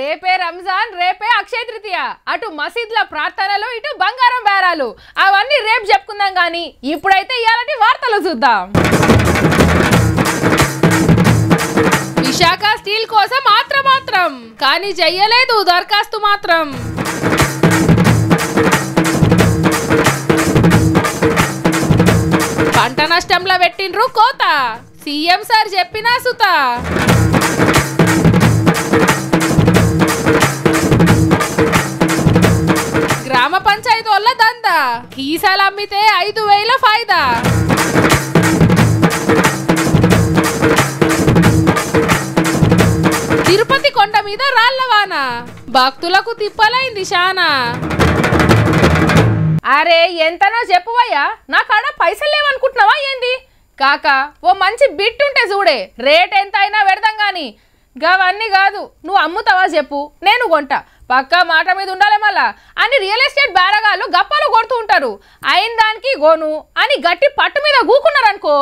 రేపే రంజాన్ రేపే అక్షయ తృతీయ అటు మసీద్ల ప్రార్థనలు ఇటు బంగారం బేరాలు అవన్నీ రేపు చెప్పుకుందాం కానీ ఇప్పుడైతే ఇవాళ వార్తలు చూద్దాం విశాఖ స్టీల్ కోసం ఆత్ర మాత్రం కానీ చెయ్యలేదు దరఖాస్తు మాత్రం పంట నష్టంలో పెట్టిండ్రు కోత సీఎం సార్ చెప్పినా సుత ఈసారి అమ్మితే ఐదు వేల ఫాయిదా తిరుపతి కొండ మీద రాళ్ళవాన భక్తులకు తిప్పలైంది శానా అరే ఎంతనో చెప్పువయ్యా నా కాడ పైసలు లేవనుకుంటున్నావా ఏంది కాక ఓ మంచి బిట్ ఉంటే చూడే రేట్ ఎంత అయినా పెడదాం కానీ గవన్నీ కాదు నువ్వు అమ్ముతావా చెప్పు నేను కొంటా పక్కా మాట మీద ఉండాలి మళ్ళా అని రియల్ ఎస్టేట్ బేరగాళ్ళు గప్పాలు కొడుతూ ఉంటారు అయిన దానికి గోను అని గట్టి పట్టు మీద గూకున్నారనుకో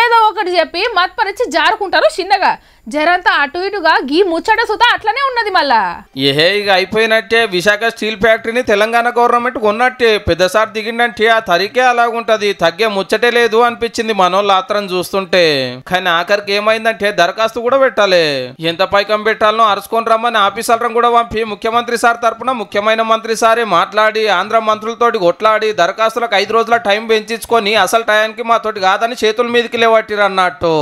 ఏదో ఒకటి చెప్పి మత్పరిచి జారుకుంటారు చిన్నగా జరంతా అటు ఇటుగా గీ ముచ్చట సుత అట్లనే ఉన్నది మళ్ళా ఏహే ఇక అయిపోయినట్టే విశాఖ స్టీల్ ఫ్యాక్టరీని తెలంగాణ గవర్నమెంట్ కొన్నట్టే పెద్దసారి దిగిందంటే ఆ తరికే అలాగుంటది తగ్గే ముచ్చటే లేదు అనిపించింది మనోళ్ళాత్రం చూస్తుంటే కానీ ఆఖరికి ఏమైందంటే దరఖాస్తు కూడా పెట్టాలి ఎంత పైకం పెట్టాలనో అరుచుకొని రమ్మని ఆఫీసర్లను కూడా పంపి ముఖ్యమంత్రి సార్ తరపున ముఖ్యమైన మంత్రి సారే మాట్లాడి ఆంధ్ర మంత్రులతోటి కొట్లాడి దరఖాస్తులకు ఐదు రోజుల టైం పెంచుకొని అసలు టయానికి మాతోటి కాదని చేతుల మీద మీదకి లేవట్టిరు అన్నట్టు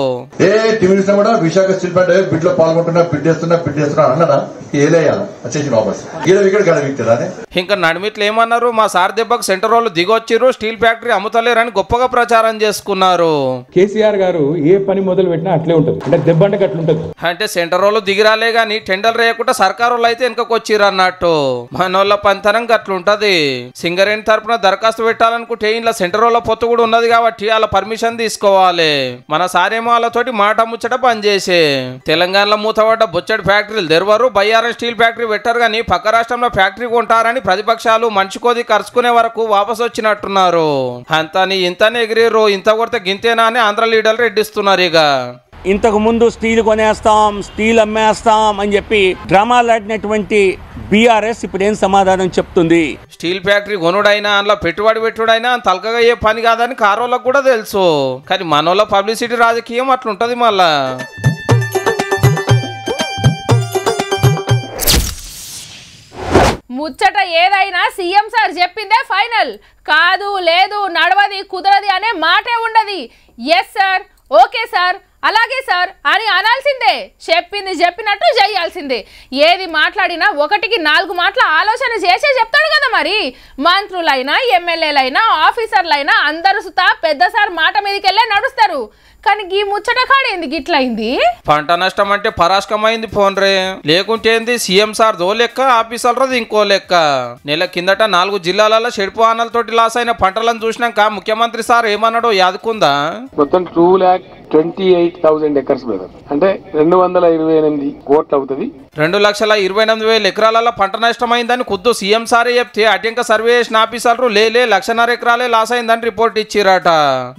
ఏ తిమిరి సమడా విశాఖ స్టీల్ ప్లాంట్ బిడ్లో పాల్గొంటున్నా బిడ్డేస్తున్నా బిడ్డేస్తున్నా అన్నాడా ఏలేయా వచ్చేసి ఇంకా నడిమిట్లు ఏమన్నారు మా సార్ దెబ్బకు సెంటర్ వాళ్ళు దిగొచ్చిరు స్టీల్ ఫ్యాక్టరీ అమ్ముతలేరని గొప్పగా ప్రచారం చేసుకున్నారు కేసీఆర్ గారు ఏ పని మొదలు పెట్టినా అట్లే ఉంటుంది అంటే దెబ్బ అంటే అట్లుంటది అంటే సెంటర్ వాళ్ళు దిగిరాలే గాని టెండర్ రేయకుండా సర్కారు అయితే వెనకకొచ్చిరు అన్నట్టు మనోళ్ళ పంతనం గట్లుంటది సింగరేణి తరపున దరఖాస్తు పెట్టాలనుకుంటే ఇంట్లో సెంటర్ వాళ్ళ పొత్తు కూడా ఉన్నది కాబట్టి వాళ్ళ పర్మిషన్ తీసుకోవాలి చేసుకోవాలి మన వాళ్ళతోటి మాట ముచ్చట పనిచేసే తెలంగాణలో మూతపడ్డ బుచ్చడి ఫ్యాక్టరీలు తెరవరు బయ్యారం స్టీల్ ఫ్యాక్టరీ పెట్టారు కానీ పక్క రాష్ట్రంలో ఫ్యాక్టరీ కొంటారని ప్రతిపక్షాలు కొద్ది కరుచుకునే వరకు వాపసు వచ్చినట్టున్నారు అంతని ఇంతనే ఎగిరిరు ఇంత కొడితే గింతేనా అని ఆంధ్ర లీడర్లు రెడ్డిస్తున్నారు ఇక ఇంతకుముందు స్టీల్ కొనేస్తాం స్టీల్ అమ్మేస్తాం అని చెప్పి డ్రామాలాడినటువంటి బీఆర్ఎస్ ఇప్పుడు ఏం సమాధానం చెప్తుంది స్టీల్ ఫ్యాక్టరీ కొనుడైనా అందులో పెట్టుబడి పెట్టుడైనా తలకగా ఏ పని కాదని కారోళ్ళకు కూడా తెలుసు కానీ మన పబ్లిసిటీ రాజకీయం అట్లుంటది మళ్ళా ముచ్చట ఏదైనా సీఎం సార్ చెప్పిందే ఫైనల్ కాదు లేదు నడవది కుదరది అనే మాటే ఉండదు ఎస్ సార్ ఓకే సార్ అలాగే సార్ అని అనాల్సిందే చెప్పింది చెప్పినట్టు చేయాల్సిందే ఏది మాట్లాడినా ఒకటికి నాలుగు మాటల ఆలోచన చేసే చెప్తాడు కదా మరి మంత్రులైనా ఎమ్మెల్యేలైనా ఆఫీసర్లైనా అందరు సుతా పెద్ద సార్ మాట మీదకెళ్ళే నడుస్తారు కానీ ఈ ముచ్చట కాడేంది గిట్లయింది పంట నష్టం అంటే పరాష్కమైంది ఫోన్ రే లేకుంటే ఏంది సీఎం సార్ దో లెక్క ఆఫీసర్లది ఇంకో లెక్క నెల కిందట నాలుగు జిల్లాలలో చెడిపోవానలతోటి లాస్ అయిన పంటలను చూసినాక ముఖ్యమంత్రి సార్ ఏమన్నాడో యాదుకుందా మొత్తం two lakh twenty eight thousand acres అంటే రెండు వందల ఇరవై ఎనిమిది కోట్లు అవుతుంది రెండు లక్షల ఇరవై ఎనిమిది వేల ఎకరాలలో పంట నష్టమైందని ఖుద్దు సీఎం సారే చెప్తే అటంక సర్వే చేసిన ఆఫీసర్లు లేలే లక్షన్నర ఎకరాలే లాస్ అయిందని రిపోర్ట్ ఇచ్చిరాట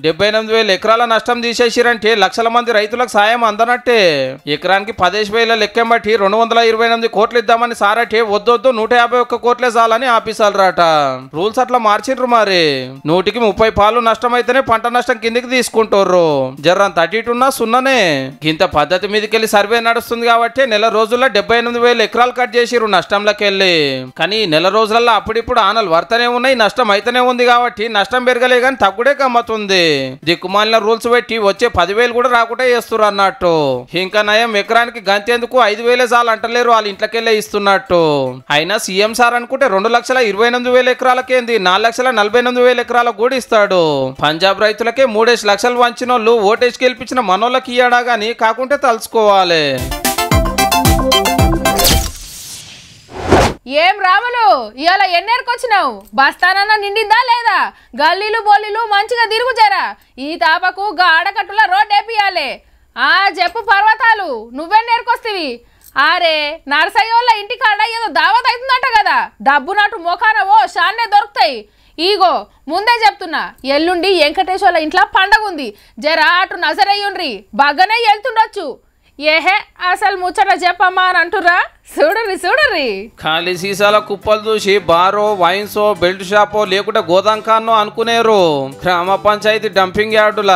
డెబ్బై ఎనిమిది వేల ఎకరాల నష్టం తీసేసి చేసిరంటే లక్షల మంది రైతులకు సాయం అందనట్టే ఎకరానికి పదేసి వేల బట్టి రెండు వందల ఇరవై ఎనిమిది కోట్లు ఇద్దామని సారంటే వద్దొద్దు నూట యాభై ఒక్క కోట్లే చాలని ఆఫీసాలు రాట రూల్స్ అట్లా మార్చిండ్రు మరి నూటికి ముప్పై పాలు నష్టం అయితేనే పంట నష్టం కిందికి తీసుకుంటారు జర్రం తటిటున్నా సున్ననే ఇంత పద్ధతి మీదకెళ్ళి సర్వే నడుస్తుంది కాబట్టి నెల రోజుల్లో డెబ్బై ఎనిమిది వేల ఎకరాలు కట్ చేసిరు వెళ్ళి కానీ నెల రోజులలో అప్పుడిప్పుడు ఆనలు వర్తనే ఉన్నాయి నష్టం అయితేనే ఉంది కాబట్టి నష్టం పెరగలే కానీ తగ్గుడే గమ్మతుంది దిక్కుమాలిన రూల్స్ పెట్టి వచ్చి వచ్చే పదివేలు కూడా రాకుండా వేస్తారు అన్నట్టు ఇంకా నయం ఎకరానికి గంతేందుకు ఐదు వేలే చాలు అంటలేరు వాళ్ళ ఇంట్లోకెళ్ళే ఇస్తున్నట్టు అయినా సీఎం సార్ అనుకుంటే రెండు లక్షల ఇరవై ఎనిమిది వేల ఎకరాలకేంది నాలుగు లక్షల నలభై ఎనిమిది వేల ఎకరాలకు కూడా ఇస్తాడు పంజాబ్ రైతులకే మూడేసి లక్షలు వంచిన వాళ్ళు ఓటేసి గెలిపించిన మనోళ్ళకి ఇయ్యాడా గాని కాకుంటే తలుచుకోవాలి ఏం రాములు ఇవాళ ఎన్నేరుకొచ్చినావు బస్తానన్న నిండిందా లేదా గల్లీలు బోల్లీలు మంచిగా తిరుగుజరా ఈ తాపకు గా రోడ్ వేపియాలి ఆ చెప్పు పర్వతాలు నువ్వెన్నేరుకొస్తివి ఆరే ఇంటి ఇంటికాడ ఏదో దావత్ అవుతుందట కదా డబ్బు నాటు మోకానవో షాన్నే దొరుకుతాయి ఈగో ముందే చెప్తున్నా ఎల్లుండి వెంకటేశ్వర్ల ఇంట్లో పండగ ఉంది జరా అటు నజరయ్యుండ్రి బాగానే వెళ్తుండొచ్చు ఏహే అసలు ముచ్చట చెప్పమ్మా అని అంటురా చూడండి చూడండి ఖాళీ సీసాల కుప్పలు చూసి బారో వైన్సో బెల్ట్ షాపో లేకుంటే గోదాంకాన్నో అనుకునేరు గ్రామ పంచాయతీ డంపింగ్ యార్డుల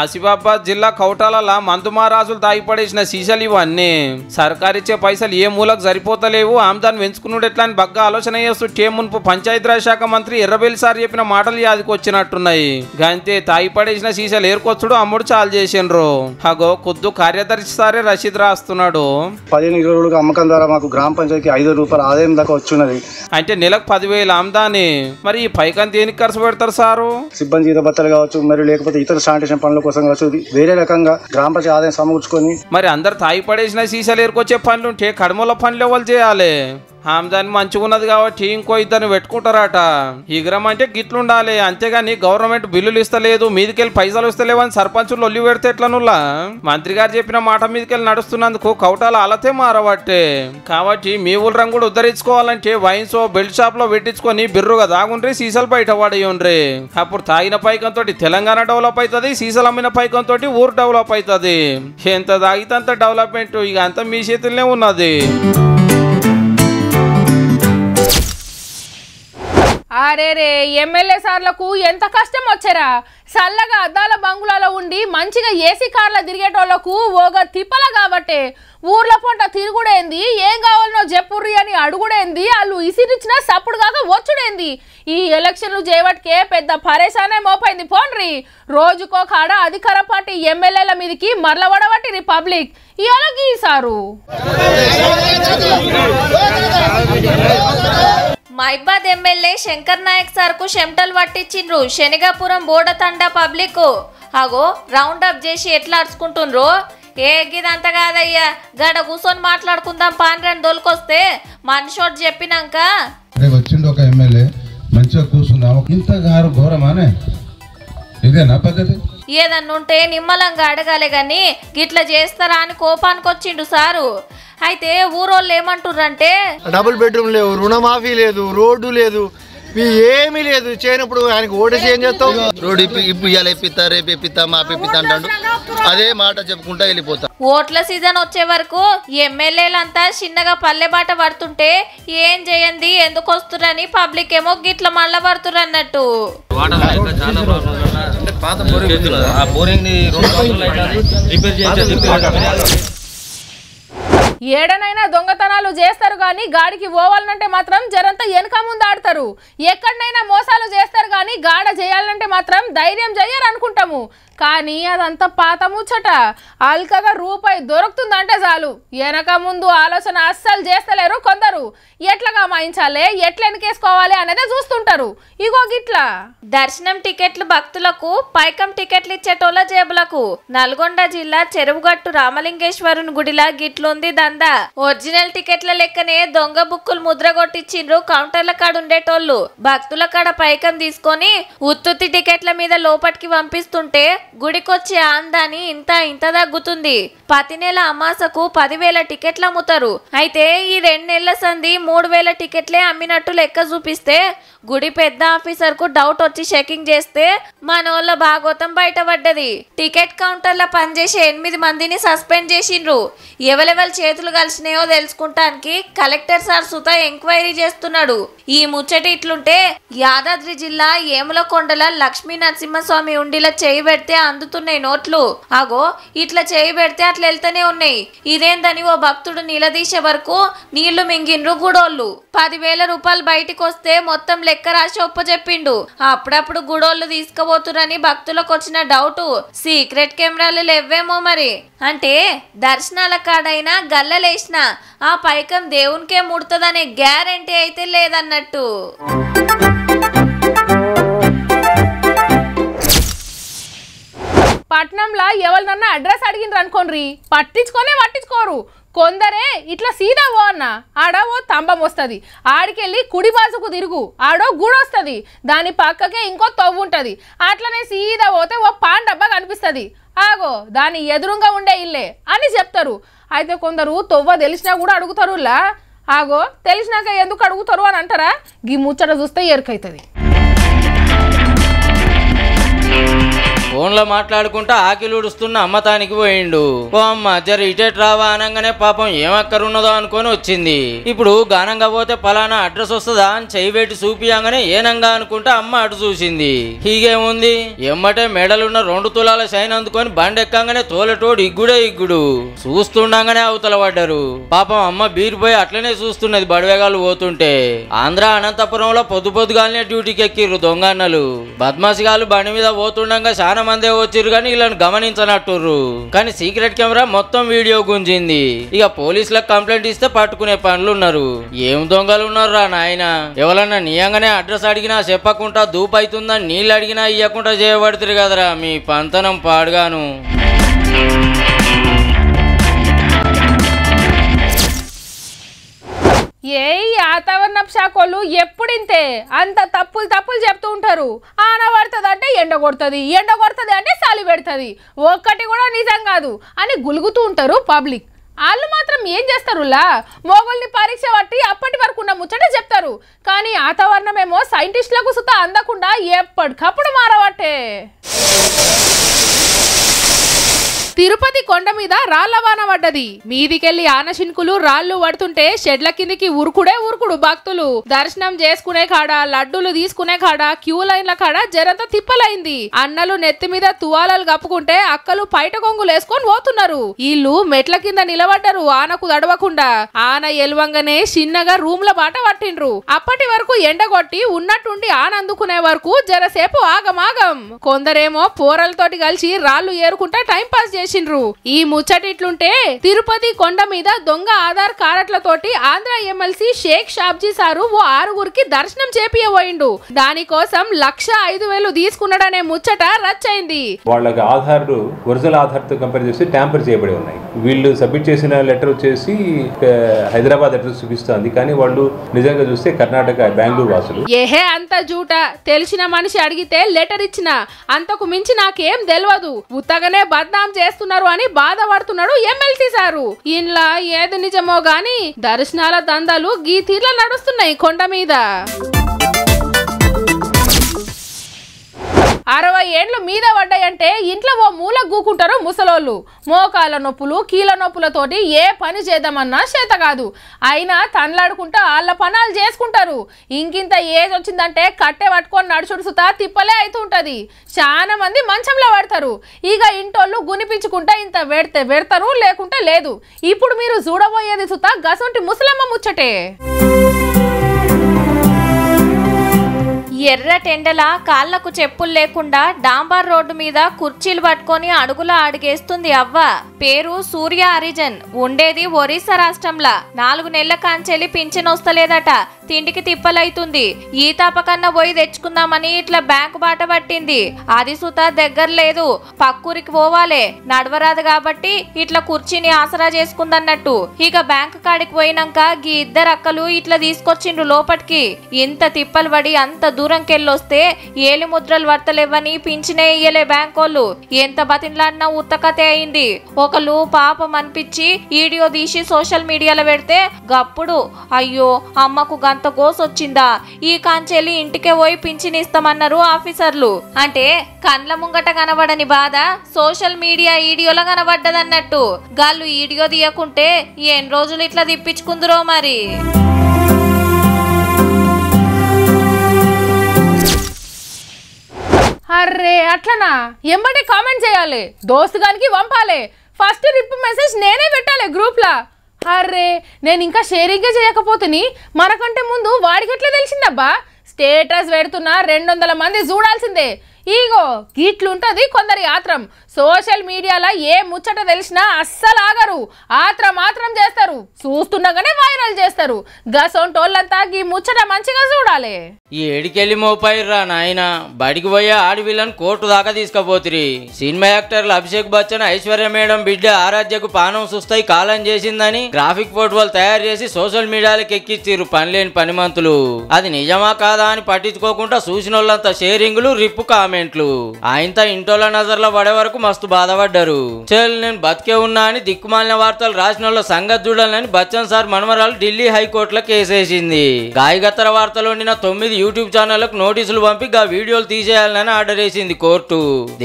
ఆసిఫాబాద్ జిల్లా కౌటాల మందు మహారాజులు తాగిపడేసిన సీసాలు ఇవన్నీ సర్కారు ఇచ్చే పైసలు ఏ మూలకు సరిపోతలేవు ఆమెదాన్ని పెంచుకున్నాడు ఎట్లా అని బగ్గా ఆలోచన చేస్తూ టేమున్పు పంచాయతీరాజ్ శాఖ మంత్రి ఎర్రబెల్లి సార్ చెప్పిన మాటలు యాదికి వచ్చినట్టున్నాయి గంతే తాగిపడేసిన సీసాలు ఏర్కొచ్చుడు అమ్ముడు చాలు చేసిండ్రు హగో కొద్దు కార్యదర్శి సారే రసీద్ రాస్తున్నాడు పదిహేను అమ్మకం ద్వారా మాకు గ్రామ పంచాయతీ ఐదు రూపాయలు ఆదాయం దాకా వచ్చున్నది అంటే నెలకు పదివేల ఆమదాన్ని మరి ఈ పైకం దేనికి ఖర్చు పెడతారు సారు సిబ్బంది ఈత భత్తాలు కావచ్చు మరి లేకపోతే ఇతర శానిటేషన్ పనుల కోసం కావచ్చు వేరే రకంగా గ్రామ పంచాయతీ ఆదాయం సమకూర్చుకొని మరి అందరు తాగి పడేసిన సీసాలు ఏరుకొచ్చే పనులు ఉంటే కడుమల పనులు ఎవరు చేయాలి ఆమెదాన్ని మంచిగున్నది కాబట్టి ఇంకో ఇద్దరిని పెట్టుకుంటారట ఇగ్రం అంటే గిట్లుండాలి అంతేగాని గవర్నమెంట్ బిల్లులు ఇస్తలేదు వెళ్ళి పైసలు ఇస్తలేవని సర్పంచులు ఒల్లి పెడితే ఎట్లనుల్లా మంత్రి గారు చెప్పిన మాట మీదకెళ్ళి నడుస్తున్నందుకు కౌటాలు అలతే మారబట్టే కాబట్టి మీ రంగు కూడా ఉద్ధరించుకోవాలంటే వైన్స్ బెల్ట్ షాప్ లో పెట్టించుకొని బిర్రుగా దాగుండ్రి సీసలు బయట పడేయుండ్రి అప్పుడు తాగిన పైకంతో తెలంగాణ డెవలప్ అవుతుంది సీసలు అమ్మిన పైకంతో ఊరు డెవలప్ అవుతుంది ఎంత తాగితే అంత డెవలప్మెంట్ ఇక అంత మీ చేతుల్లోనే ఉన్నది అరే రే ఎమ్మెల్యే సార్లకు ఎంత కష్టం వచ్చారా చల్లగా అద్దాల బంగులాలో ఉండి మంచిగా ఏసీ కార్లో తిరిగేటోళ్లకు ఓగ తిప్పల కాబట్టే ఊర్ల పొంట తిరుగుడేంది ఏం కావాలనో చెప్పుర్రి అని అడుగుడేంది వాళ్ళు ఇసిరిచ్చినా సప్పుడు కాక వచ్చుడేంది ఈ ఎలక్షన్లు చేయబట్టికే పెద్ద పరేసానే మోపైంది రీ రోజుకో కాడ అధికార పార్టీ ఎమ్మెల్యేల మీదకి మరలవడబట్టి రిపబ్లిక్ ఇవాళ గీసారు మైబాద్ ఎమ్మెల్యే శంకర్ నాయక్ సార్కు చెమటలు పట్టించిండ్రు శనిగాపురం బోడతండ పబ్లిక్ అగో రౌండ్ అప్ చేసి ఎట్లా అరుచుకుంటుండ్రు ఏ గిదంతా కాదయ్యా గడ కూర్చొని మాట్లాడుకుందాం పాండ్రని దొలికొస్తే మనిషోటి చెప్పినాక వచ్చిండు ఒక ఎమ్మెల్యే మంచిగా కూర్చున్నాము ఇంత ఘోరమానే ఇదేనా పద్ధతి ఏదన్నుంటే నిమ్మలంగా అడగాలే గాని గిట్లా చేస్తారా అని కోపానికి వచ్చిండు సారు అయితే ఊరోళ్ళు ఏమంటుర్రంటే డబుల్ బెడ్రూమ్ లేవు రుణమాఫీ లేదు రోడ్డు లేదు ఏమీ లేదు చేయనప్పుడు ఆయనకు ఓటు చేంజ్ చేస్తావు రోడ్ ఇప్పుడు ఇవాళ ఇప్పిస్తా రేపు అదే మాట చెప్పుకుంటా వెళ్ళిపోతా ఓట్ల సీజన్ వచ్చే వరకు ఎమ్మెల్యేలంతా చిన్నగా పల్లె బాట పడుతుంటే ఏం చేయండి ఎందుకు వస్తురని పబ్లిక్ ఏమో గిట్ల మళ్ళ పడుతురు అన్నట్టు పాత బోరింగ్ ఆ బోరింగ్ ని రిపేర్ ఏడనైనా దొంగతనాలు చేస్తారు కానీ గాడికి పోవాలనంటే మాత్రం జరంతా వెనక ముందు ఆడతారు ఎక్కడనైనా మోసాలు చేస్తారు గాఢ చేయాలంటే మాత్రం ధైర్యం చెయ్యరు అనుకుంటాము కానీ అదంతా పాత ముచ్చట అల్కగా రూపాయి దొరుకుతుందంటే చాలు వెనక ముందు ఆలోచన అస్సలు చేస్తలేరు కొందరు ఎట్లా గమాయించాలి ఎట్ల ఎనకేసుకోవాలి అనేది చూస్తుంటారు ఇగో గిట్లా దర్శనం టికెట్లు భక్తులకు పైకం టికెట్లు ఇచ్చేటోళ్ళ జేబులకు నల్గొండ జిల్లా చెరువుగట్టు రామలింగేశ్వరుని గుడిలా గిట్లుంది దందా ఒరిజినల్ టికెట్ల లెక్కనే దొంగ బుక్కులు ముద్ర కొట్టించిండ్రు కౌంటర్ల కాడ ఉండేటోళ్ళు భక్తుల కాడ పైకం తీసుకొని ఉత్తుత్తి టికెట్ల మీద లోపటికి పంపిస్తుంటే గుడికొచ్చే ఆందాని ఇంత ఇంత దగ్గుతుంది పతి నెల అమాసకు పదివేల టికెట్లు అమ్ముతారు అయితే ఈ రెండు నెలల సంధి మూడు వేల టికెట్లే అమ్మినట్టు లెక్క చూపిస్తే గుడి పెద్ద ఆఫీసర్ కు డౌట్ వచ్చి చెకింగ్ చేస్తే మనోళ్ళ భాగోతం బయటపడ్డది టికెట్ కౌంటర్లో పనిచేసే ఎనిమిది మందిని సస్పెండ్ చేసిండ్రు ఎవరెవరి చేతులు కలిసినాయో తెలుసుకుంటానికి కలెక్టర్ సార్ సుత ఎంక్వైరీ చేస్తున్నాడు ఈ ముచ్చట ఇట్లుంటే యాదాద్రి జిల్లా ఏం కొండల లక్ష్మీ నరసింహస్వామి ఉండిలా చేయి పెడితే అందుతున్నాయి నోట్లు అగో ఇట్లా చేయి పెడితే అట్లా వెళ్తూనే ఉన్నాయి ఇదేందని ఓ భక్తుడు నిలదీసే వరకు నీళ్లు మింగిండ్రు గుడోళ్ళు పదివేల రూపాయలు బయటికి వస్తే మొత్తం లెక్క రాసి చెప్పిండు అప్పుడప్పుడు గుడోళ్ళు తీసుకుపోతురని భక్తులకు వచ్చిన డౌట్ సీక్రెట్ కెమెరాలు లేవేమో మరి అంటే దర్శనాల కాడైనా గల్లలేసిన ఆ పైకం దేవునికే ముడుతుందనే గ్యారంటీ అయితే లేదన్నట్టు పట్నంలా ఎవరినన్నా అడ్రస్ అడిగిండ్రు అనుకోండి పట్టించుకొనే పట్టించుకోరు కొందరే ఇట్లా సీదా ఓ అన్న ఆడ ఓ తంబం వస్తుంది ఆడికెళ్ళి కుడి బాజుకు తిరుగు ఆడో గుడి వస్తుంది దాని పక్కకే ఇంకో తవ్వు ఉంటుంది అట్లనే సీదా పోతే ఓ పాన్ డబ్బా కనిపిస్తుంది ఆగో దాని ఎదురుగా ఉండే ఇల్లే అని చెప్తారు అయితే కొందరు తొవ్వ తెలిసినా కూడా అడుగుతారులా ఆగో తెలిసినాక ఎందుకు అడుగుతారు అని అంటారా గీ ముచ్చట చూస్తే ఎరుకైతుంది ఫోన్లో మాట్లాడుకుంటా అమ్మ అమ్మతానికి పోయిండు ఓ అమ్మ జరి ఇటేట్ రావా అనగానే పాపం ఏమక్కరున్నదో అనుకొని వచ్చింది ఇప్పుడు గానంగా పోతే పలానా అడ్రస్ వస్తుందా అని చెయ్యి పెట్టి చూపియంగానే ఏనంగా అనుకుంటా అమ్మ అటు చూసింది హీగేముంది ఎమ్మటే మెడలున్న రెండు తులాల సైన్ అందుకొని బండెక్కంగానే తోలటోడు ఇగ్గుడే ఇగ్గుడు చూస్తుండగానే అవతల పడ్డారు పాపం అమ్మ బీరిపోయి అట్లనే చూస్తున్నది బడవేగాలు పోతుంటే ఆంధ్ర అనంతపురంలో పొద్దు పొద్దుగాలనే డ్యూటీకి ఎక్కిర్రు దొంగన్నలు బద్మాసిగాలు బండి మీద పోతుండగా చాలా మందే వచ్చిర్రు కానీ వీళ్ళని గమనించనట్టుర్రు కానీ సీక్రెట్ కెమెరా మొత్తం వీడియో గుంజింది ఇక పోలీసులకు కంప్లైంట్ ఇస్తే పట్టుకునే పనులు ఉన్నారు ఏం దొంగలు ఉన్నారురా నాయన ఎవరన్నా నియంగానే అడ్రస్ అడిగినా చెప్పకుండా దూపైతుందా నీళ్ళు అడిగినా ఇవ్వకుండా చేయబడుతురు కదరా మీ పంతనం పాడుగాను ఏ వాతావరణ శాఖలు ఎప్పుడింతే అంత తప్పులు తప్పులు చెప్తూ ఉంటారు ఆనబడుతుంది అంటే ఎండ కొడుతుంది ఎండ కొడుతుంది అంటే చలి పెడుతుంది ఒక్కటి కూడా నిజం కాదు అని గులుగుతూ ఉంటారు పబ్లిక్ వాళ్ళు మాత్రం ఏం చేస్తారులా మొగుల్ని పరీక్ష పట్టి అప్పటి వరకు ఉన్న ముచ్చట చెప్తారు కానీ వాతావరణమేమో సైంటిస్టులకు సుత అందకుండా ఎప్పటికప్పుడు మారవట్టే తిరుపతి కొండ మీద రాళ్లవాన పడ్డది మీదికెళ్లి ఆనశింకులు రాళ్లు పడుతుంటే షెడ్ల కిందికి ఉరుకుడే ఉరుకుడు భక్తులు దర్శనం చేసుకునే కాడ లడ్డూలు తీసుకునే కాడ క్యూ లైన్ల కాడ జరంత తిప్పలైంది అన్నలు నెత్తి మీద తువాలలు కప్పుకుంటే అక్కలు పైట కొంగులు వేసుకొని పోతున్నారు వీళ్ళు మెట్ల కింద నిలబడ్డరు ఆనకు తడవకుండా ఆన ఎలువంగానే చిన్నగా రూమ్ల బాట పట్టిండ్రు అప్పటి వరకు ఎండగొట్టి ఉన్నట్టుండి ఆనందుకునే వరకు జరసేపు ఆగమాగం కొందరేమో పోరలతోటి కలిసి రాళ్లు ఏరుకుంటా టైం పాస్ చేసి చేసిండ్రు ఈ ముచ్చట ఇట్లుంటే తిరుపతి కొండ మీద దొంగ ఆధార్ కారట్లతోటి ఆంధ్ర ఎమ్మెల్సీ షేక్ షాబ్జీ సారు ఓ ఆరుగురికి దర్శనం చేపియబోయిండు దానికోసం లక్ష ఐదు వేలు తీసుకున్నాడనే ముచ్చట రచ్చయింది వాళ్ళకి ఆధార్ ఒరిజినల్ తో కంపేర్ చేసి ట్యాంపర్ చేయబడి ఉన్నాయి వీళ్ళు సబ్మిట్ చేసిన లెటర్ వచ్చేసి హైదరాబాద్ అడ్రస్ చూపిస్తుంది కానీ వాళ్ళు నిజంగా చూస్తే కర్ణాటక బెంగళూరు వాసులు ఏహే అంత జూట తెలిసిన మనిషి అడిగితే లెటర్ ఇచ్చిన అంతకు మించి నాకేం తెలియదు ఉత్తగనే బద్నాం చేస్తున్నారు అని బాధపడుతున్నాడు ఎమ్మెల్సీ సారు ఇలా ఏది నిజమో గాని దర్శనాల దందాలు గీ తీర్ల నడుస్తున్నాయి కొండ మీద అరవై ఏండ్లు మీద పడ్డాయంటే ఇంట్లో ఓ మూల గూకుంటారు ముసలోళ్ళు మోకాల నొప్పులు కీల నొప్పులతోటి ఏ పని చేద్దామన్నా చేత కాదు అయినా తనలాడుకుంటా వాళ్ళ పనాలు చేసుకుంటారు ఇంకింత ఏజ్ వచ్చిందంటే కట్టె పట్టుకొని నడుచుడు సుతా తిప్పలే ఉంటుంది చాలా మంది మంచంలో పడతారు ఇక ఇంటోళ్ళు గునిపించుకుంటా ఇంత పెడితే పెడతారు లేకుంటే లేదు ఇప్పుడు మీరు చూడబోయేది సుతా గసంటి ముసలమ్మ ముచ్చటే ఎర్ర టెండల కాళ్లకు చెప్పులు లేకుండా డాంబర్ రోడ్డు మీద కుర్చీలు పట్టుకొని అడుగులా అడిగేస్తుంది అవ్వ పేరు సూర్య హరిజన్ ఉండేది ఒరిస్సా రాష్ట్రంలా నాలుగు నెలల కాంచెలి పింఛనొస్తలేదట తిండికి తిప్పలైతుంది ఈ తపకన్నా పోయి తెచ్చుకుందామని ఇట్లా బ్యాంకు బాట పట్టింది అది సుత దగ్గర లేదు పక్కూరికి పోవాలే నడవరాదు కాబట్టి ఇట్లా కుర్చీని ఆసరా చేసుకుందన్నట్టు ఇక బ్యాంకు కాడికి పోయినాక గీ ఇద్దరు అక్కలు ఇట్లా తీసుకొచ్చిండ్రు లోపటికి ఇంత తిప్పలు పడి అంత దూరంకెళ్ళొస్తే ఏలి ముద్రలు వర్తలేవని పింఛనే ఇయ్యలే బ్యాంకోళ్ళు ఎంత బతిన్లాడినా ఉత్తకతే అయింది ఒక ఒకళ్ళు పాపం అనిపించి వీడియో తీసి సోషల్ మీడియాలో పెడితే గప్పుడు అయ్యో అమ్మకు గంత వచ్చిందా ఈ కాంచెలి ఇంటికే పోయి పింఛనిస్తామన్నారు ఆఫీసర్లు అంటే కండ్ల ముంగట కనబడని బాధ సోషల్ మీడియా వీడియోలో కనబడ్డదన్నట్టు గాళ్ళు వీడియో తీయకుంటే ఎన్ని రోజులు ఇట్లా తిప్పించుకుందరో మరి అర్రే అట్లనా ఎంబడి కామెంట్ చేయాలి దోస్తు గానికి పంపాలి ఫస్ట్ రిప్ మెసేజ్ నేనే పెట్టాలి గ్రూప్లా అరే నేను ఇంకా షేరింగే చేయకపోతుని మనకంటే ముందు వాడికి ఎట్లా తెలిసిందబ్బా స్టేటస్ పెడుతున్న రెండు వందల మంది చూడాల్సిందే ఈగో గీట్లుంటుంది కొందరి ఆత్రం సోషల్ మీడియాలో ఏ ముచ్చట తెలిసినా అస్సలు ఆగరు ఆత్రం ఆత్రం చేస్తారు చేస్తారు చూస్తుండగానే వైరల్ చేస్తారు గసొంటోళ్ళంతా ఈ ముచ్చట మంచిగా చూడాలి ఈ ఎడికెళ్ళి మోపాయిర్రా నాయన బడికి పోయే ఆడవిళ్ళని కోర్టు దాకా తీసుకుపోతురి సినిమా యాక్టర్లు అభిషేక్ బచ్చన్ ఐశ్వర్య మేడం బిడ్డ ఆరాధ్యకు పానం సుస్తాయి కాలం చేసిందని గ్రాఫిక్ ఫోటోలు తయారు చేసి సోషల్ మీడియాలకు ఎక్కిచ్చిరు పనిలేని పనిమంతులు అది నిజమా కాదా అని పట్టించుకోకుండా చూసిన వాళ్ళంతా షేరింగ్లు రిప్పు కామెంట్లు ఆయనతో ఇంటోళ్ళ నజర్లో పడే వరకు మస్తు బాధపడ్డారు చెల్ నేను బతికే ఉన్నా అని దిక్కుమాలిన వార్తలు రాసిన వాళ్ళ సంగతి ఆందోళనని బచ్చన్ సార్ మనమరాలు ఢిల్లీ హైకోర్టులో కేసేసింది గాయగత్తర వార్తలు ఉండిన తొమ్మిది యూట్యూబ్ ఛానళ్లకు నోటీసులు పంపి ఆ వీడియోలు తీసేయాలని ఆర్డర్ వేసింది కోర్టు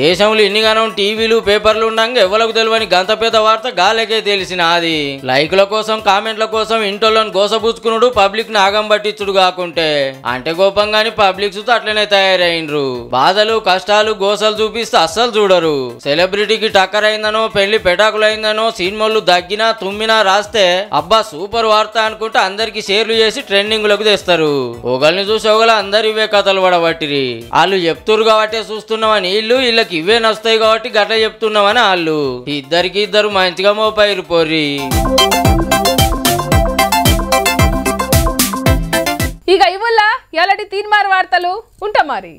దేశంలో ఇన్నిగానం టీవీలు పేపర్లు ఉండగా ఎవరికి తెలియని పెద్ద వార్త గాలకే అది లైకుల కోసం కామెంట్ల కోసం ఇంటోళ్ళను గోసబుచ్చుకునుడు పబ్లిక్ నాగం పట్టించుడు కాకుంటే అంటే గోపంగాని పబ్లిక్ సుత అట్లనే తయారైనరు బాధలు కష్టాలు గోసలు చూపిస్తే అస్సలు చూడరు సెలబ్రిటీకి టక్కర్ అయిందనో పెళ్లి పెటాకులైందనో సినిమాలు దగ్గినా తుమ్మినా రాస్తే అబ్బా సూపర్ వార్త అనుకుంటే అందరికి షేర్లు చేసి ట్రెండింగ్ లోకి తెస్తారు ఒకళ్ళని చూసి ఒకళ్ళు అందరు ఇవే కథలు పడబట్టిరి వాళ్ళు చెప్తురు కాబట్టే చూస్తున్నామని వీళ్ళు వీళ్ళకి ఇవే నస్తాయి కాబట్టి గట్ల చెప్తున్నామని వాళ్ళు ఇద్దరికి ఇద్దరు మంచిగా మోపైరు పోరి ఇక ఇవ్వాలా ఎలాంటి తీన్మార్ వార్తలు ఉంటా మరి